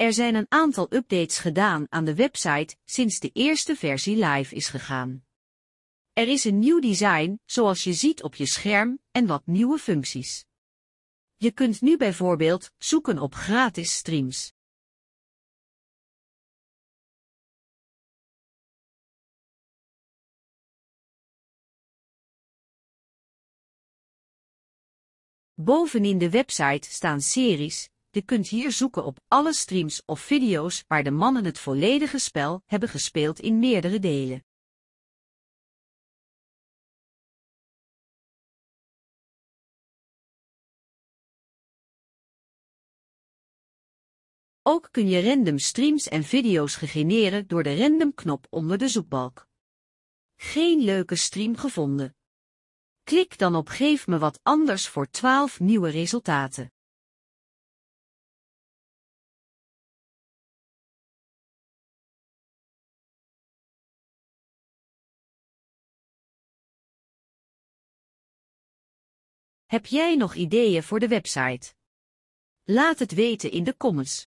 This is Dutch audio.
Er zijn een aantal updates gedaan aan de website sinds de eerste versie live is gegaan. Er is een nieuw design, zoals je ziet op je scherm, en wat nieuwe functies. Je kunt nu bijvoorbeeld zoeken op gratis streams. Bovenin de website staan series, je kunt hier zoeken op alle streams of video's waar de mannen het volledige spel hebben gespeeld in meerdere delen. Ook kun je random streams en video's genereren door de random knop onder de zoekbalk. Geen leuke stream gevonden. Klik dan op Geef me wat anders voor 12 nieuwe resultaten. Heb jij nog ideeën voor de website? Laat het weten in de comments.